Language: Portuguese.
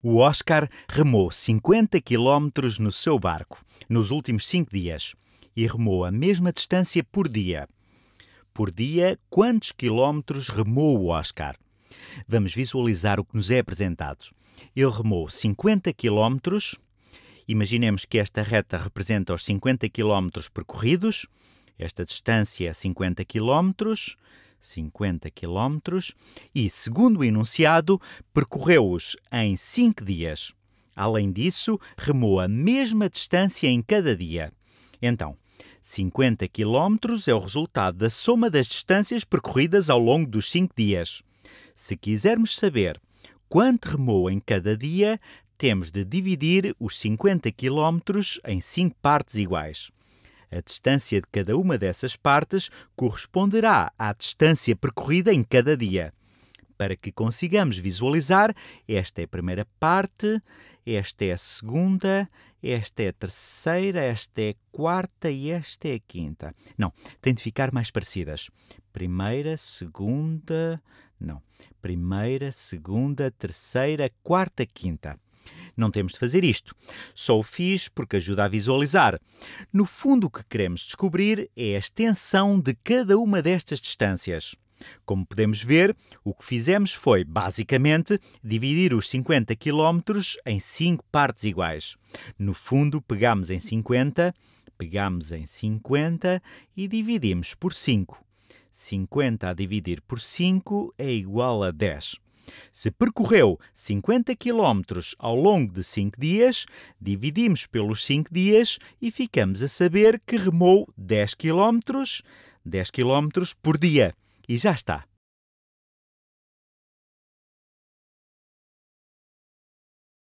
O Oscar remou 50 quilómetros no seu barco nos últimos cinco dias e remou a mesma distância por dia. Por dia, quantos quilómetros remou o Oscar? Vamos visualizar o que nos é apresentado. Ele remou 50 quilómetros. Imaginemos que esta reta representa os 50 quilómetros percorridos. Esta distância é 50 quilómetros. 50 quilómetros e, segundo o enunciado, percorreu-os em 5 dias. Além disso, remou a mesma distância em cada dia. Então, 50 quilómetros é o resultado da soma das distâncias percorridas ao longo dos 5 dias. Se quisermos saber quanto remou em cada dia, temos de dividir os 50 quilómetros em 5 partes iguais. A distância de cada uma dessas partes corresponderá à distância percorrida em cada dia. Para que consigamos visualizar, esta é a primeira parte, esta é a segunda, esta é a terceira, esta é a quarta e esta é a quinta. Não, tem de ficar mais parecidas. Primeira, segunda, não. Primeira, segunda, terceira, quarta, quinta. Não temos de fazer isto. Só o fiz porque ajuda a visualizar. No fundo, o que queremos descobrir é a extensão de cada uma destas distâncias. Como podemos ver, o que fizemos foi, basicamente, dividir os 50 km em 5 partes iguais. No fundo, pegamos em 50, pegamos em 50 e dividimos por 5. 50 a dividir por 5 é igual a 10. Se percorreu 50 km ao longo de 5 dias, dividimos pelos 5 dias e ficamos a saber que remou 10 km, 10 km por dia. E já está.